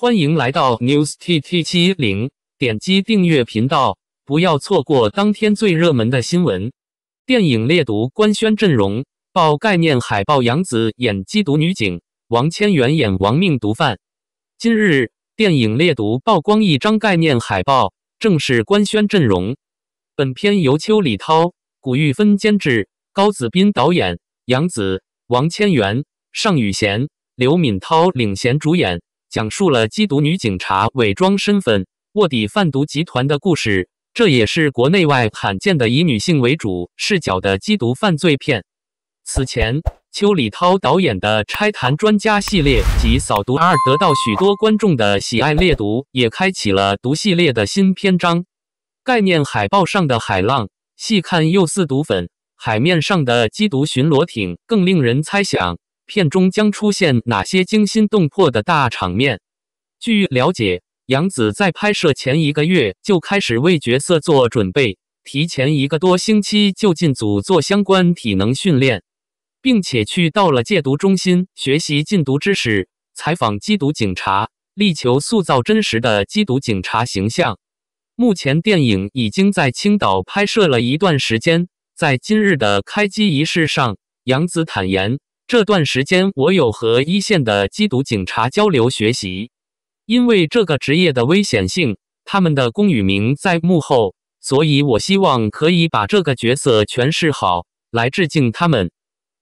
欢迎来到 News T T 七零，点击订阅频道，不要错过当天最热门的新闻。电影《猎毒》官宣阵容，曝概念海报，杨紫演缉毒女警，王千源演亡命毒贩。今日电影《猎毒》曝光一张概念海报，正式官宣阵容。本片由邱礼涛、古玉芬监制，高子彬导演，杨紫、王千源、尚宇贤、刘敏涛领衔主演。讲述了缉毒女警察伪装身份卧底贩毒集团的故事，这也是国内外罕见的以女性为主视角的缉毒犯罪片。此前，邱礼涛导演的《拆弹专家》系列及《扫毒2》得到许多观众的喜爱，《猎毒》也开启了毒系列的新篇章。概念海报上的海浪，细看又似毒粉；海面上的缉毒巡逻艇，更令人猜想。片中将出现哪些惊心动魄的大场面？据了解，杨紫在拍摄前一个月就开始为角色做准备，提前一个多星期就进组做相关体能训练，并且去到了戒毒中心学习禁毒知识，采访缉毒警察，力求塑造真实的缉毒警察形象。目前，电影已经在青岛拍摄了一段时间，在今日的开机仪式上，杨紫坦言。这段时间，我有和一线的缉毒警察交流学习，因为这个职业的危险性，他们的功与名在幕后，所以我希望可以把这个角色诠释好，来致敬他们。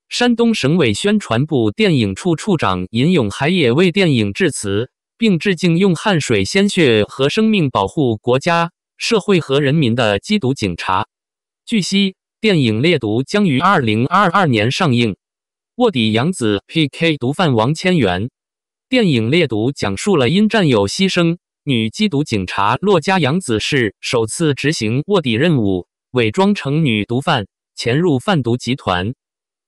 山东省委宣传部电影处处长尹永海也为电影致辞，并致敬用汗水、鲜血和生命保护国家、社会和人民的缉毒警察。据悉，电影《猎毒》将于二零二二年上映。卧底杨紫 PK 毒贩王千源，电影《猎毒》讲述了因战友牺牲，女缉毒警察骆伽（杨紫是首次执行卧底任务，伪装成女毒贩潜入贩毒集团，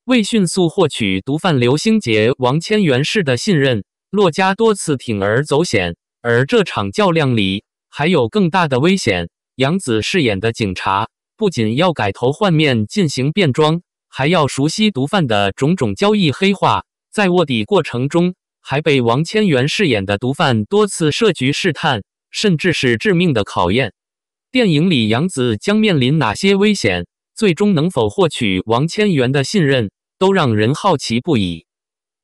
为迅速获取毒贩刘星杰（王千源氏的信任，骆伽多次铤而走险。而这场较量里，还有更大的危险。杨紫饰演的警察不仅要改头换面进行变装。还要熟悉毒贩的种种交易黑话，在卧底过程中，还被王千源饰演的毒贩多次设局试探，甚至是致命的考验。电影里杨子将面临哪些危险？最终能否获取王千源的信任，都让人好奇不已。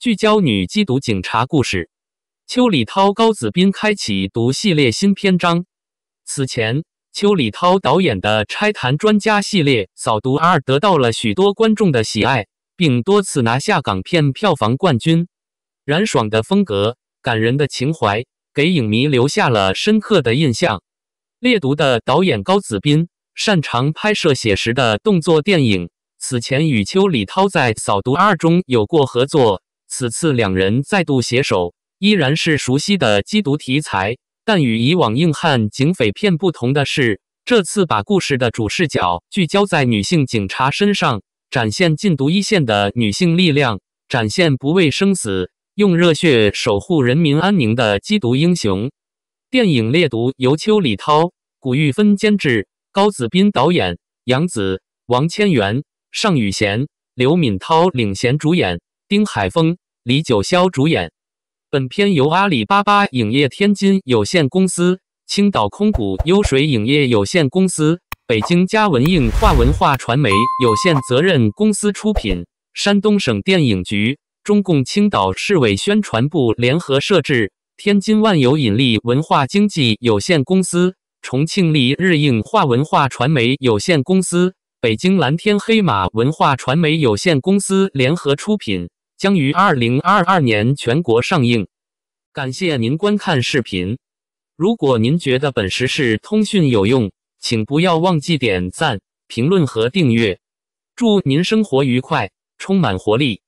聚焦女缉毒警察故事，邱礼涛、高子彬开启毒系列新篇章。此前。邱礼涛导演的《拆弹专家》系列《扫毒二》得到了许多观众的喜爱，并多次拿下港片票房冠军。燃爽的风格、感人的情怀，给影迷留下了深刻的印象。《猎毒》的导演高子彬擅长拍摄写实的动作电影，此前与邱礼涛在《扫毒二》中有过合作，此次两人再度携手，依然是熟悉的缉毒题材。但与以往硬汉警匪片不同的是，这次把故事的主视角聚焦在女性警察身上，展现禁毒一线的女性力量，展现不畏生死、用热血守护人民安宁的缉毒英雄。电影《猎毒》由邱礼涛、古玉芬监制，高子彬导演，杨紫、王千源、尚宇贤、刘敏涛领衔主演，丁海峰、李九霄主演。本片由阿里巴巴影业天津有限公司、青岛空谷优水影业有限公司、北京嘉文映画文化传媒有限责任公司出品，山东省电影局、中共青岛市委宣传部联合摄制，天津万有引力文化经济有限公司、重庆丽日映画文化传媒有限公司、北京蓝天黑马文化传媒有限公司联合出品。将于二零二二年全国上映。感谢您观看视频。如果您觉得本时事通讯有用，请不要忘记点赞、评论和订阅。祝您生活愉快，充满活力。